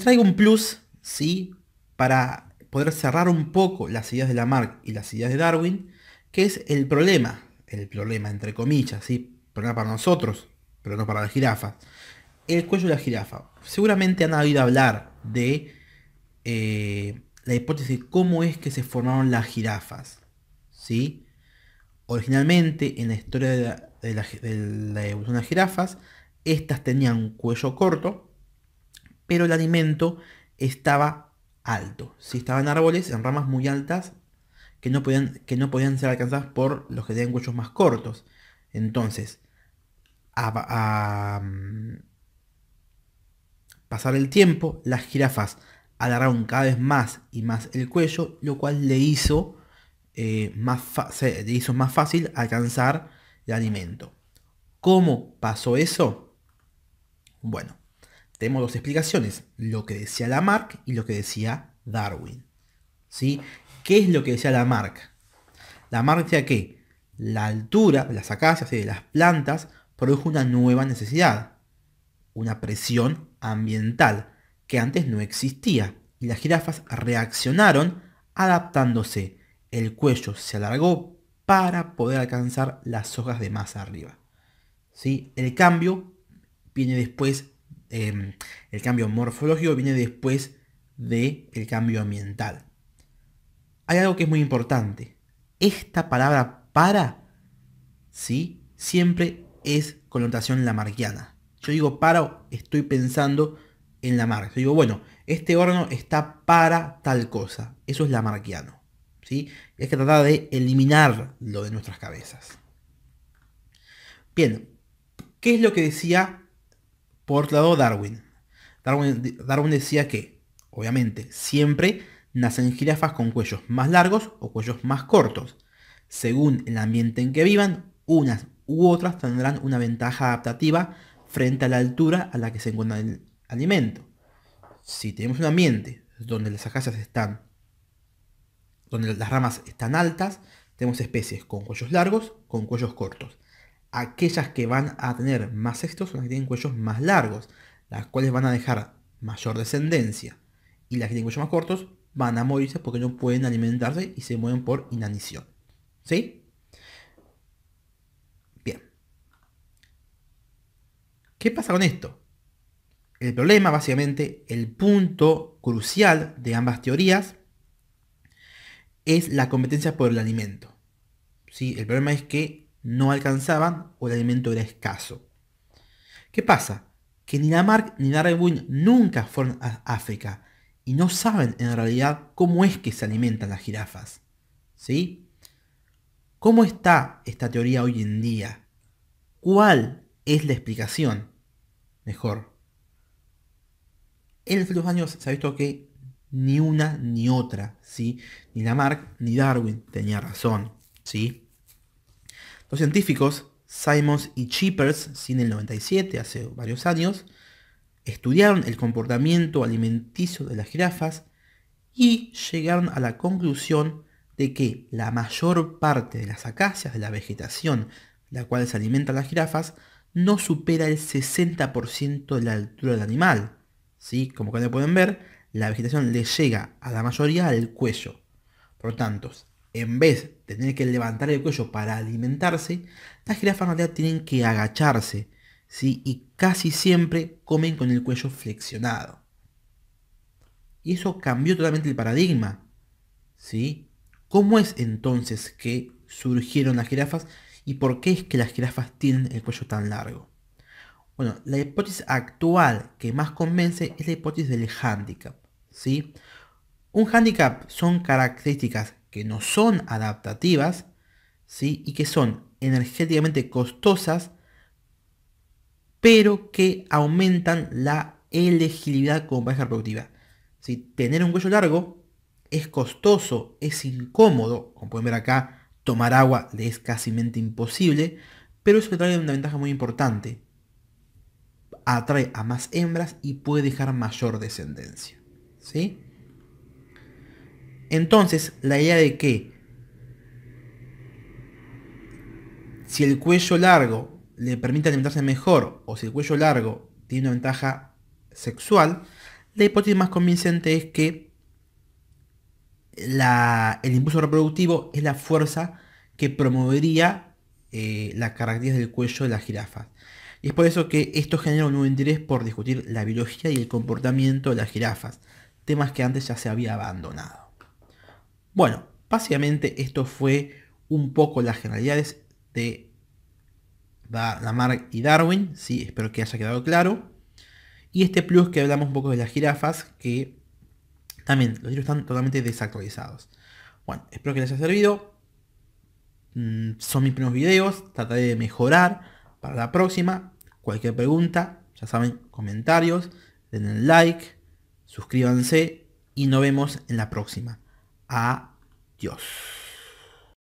Traigo un plus, sí, para poder cerrar un poco las ideas de Lamarck y las ideas de Darwin, que es el problema, el problema entre comillas, sí, problema para nosotros, pero no para las jirafas, El cuello de la jirafa. Seguramente han oído hablar de eh, la hipótesis cómo es que se formaron las jirafas, ¿sí? Originalmente, en la historia de la, de evolución de las jirafas, estas tenían un cuello corto, pero el alimento estaba alto. Si estaba en árboles, en ramas muy altas, que no podían, que no podían ser alcanzadas por los que tenían cuellos más cortos. Entonces, a, mm, pasar el tiempo, las jirafas alargaron cada vez más y más el cuello, lo cual le hizo, eh, más, le hizo más fácil alcanzar el alimento. ¿Cómo pasó eso? Bueno, tenemos dos explicaciones, lo que decía Lamarck y lo que decía Darwin. ¿sí? ¿Qué es lo que decía Lamarck? Lamarck decía que la altura de las acacias y de las plantas produjo una nueva necesidad, una presión ambiental que antes no existía, y las jirafas reaccionaron adaptándose. El cuello se alargó para poder alcanzar las hojas de más arriba. ¿Sí? El cambio viene después Em, el cambio morfológico viene después del el cambio ambiental. Hay algo que es muy importante. Esta palabra para, ¿sí? Siempre es connotación lamarquiana. Yo digo para, estoy pensando en Lamarck. Yo digo, bueno, este horno está para tal cosa. Eso es lamarquiano. ¿sí? Es que trata de eliminar lo de nuestras cabezas. Bien, ¿qué es lo que decía por otro lado, Darwin. Darwin, decía que, obviamente, siempre nacen jirafas con cuellos más largos o cuellos más cortos. Según el ambiente en que vivan, unas u otras tendrán una ventaja adaptativa frente a la altura a la que se encuentra el alimento. Si tenemos un ambiente donde las acacias están, donde las ramas están altas, tenemos especies con cuellos largos, con cuellos cortos aquellas que van a tener más éxito son las que tienen cuellos más largos, las cuales van a dejar mayor descendencia. Y las que tienen cuellos más cortos van a morirse porque no pueden alimentarse y se mueven por inanición. ¿Sí? Bien. ¿Qué pasa con esto? El problema, básicamente, el punto crucial de ambas teorías es la competencia por el alimento. ¿Sí? El problema es que no alcanzaban o el alimento era escaso. ¿Qué pasa? Que ni Lamarck ni Darwin nunca fueron a África y no saben en realidad cómo es que se alimentan las jirafas. ¿Sí? ¿Cómo está esta teoría hoy en día? ¿Cuál es la explicación? Mejor. En los años se ha visto que ni una ni otra, ¿sí? Ni Lamarck ni Darwin tenía razón, ¿sí? Los científicos Simons y Chippers, sin el 97, hace varios años, estudiaron el comportamiento alimenticio de las jirafas y llegaron a la conclusión de que la mayor parte de las acacias de la vegetación la cual se alimentan las jirafas no supera el 60% de la altura del animal. ¿Sí? Como pueden ver, la vegetación le llega a la mayoría al cuello. Por lo tanto, en vez de tener que levantar el cuello para alimentarse, las jirafas en realidad tienen que agacharse, ¿sí? y casi siempre comen con el cuello flexionado. Y eso cambió totalmente el paradigma. ¿sí? ¿Cómo es entonces que surgieron las jirafas y por qué es que las jirafas tienen el cuello tan largo? Bueno, la hipótesis actual que más convence es la hipótesis del handicap. ¿sí? Un handicap son características que no son adaptativas ¿sí? y que son energéticamente costosas, pero que aumentan la elegibilidad como pareja reproductiva. Tener un cuello largo es costoso, es incómodo, como pueden ver acá, tomar agua le es casi imposible, pero eso trae una ventaja muy importante. Atrae a más hembras y puede dejar mayor descendencia. ¿Sí? Entonces, la idea de que si el cuello largo le permite alimentarse mejor o si el cuello largo tiene una ventaja sexual, la hipótesis más convincente es que el impulso reproductivo es la fuerza que promovería eh, la las del cuello de las jirafas. Y es por eso que esto genera un nuevo interés por discutir la biología y el comportamiento de las jirafas, temas que antes ya se había abandonado. Bueno, básicamente esto fue un poco las generalidades de Lamarck y Darwin, sí, espero que haya quedado claro. Y este plus que hablamos un poco de las jirafas, que también los libros están totalmente desactualizados. Bueno, espero que les haya servido. Mm, son mis primeros videos, trataré de mejorar para la próxima. Cualquier pregunta, ya saben, comentarios, denle like, suscríbanse y nos vemos en la próxima. A Dios.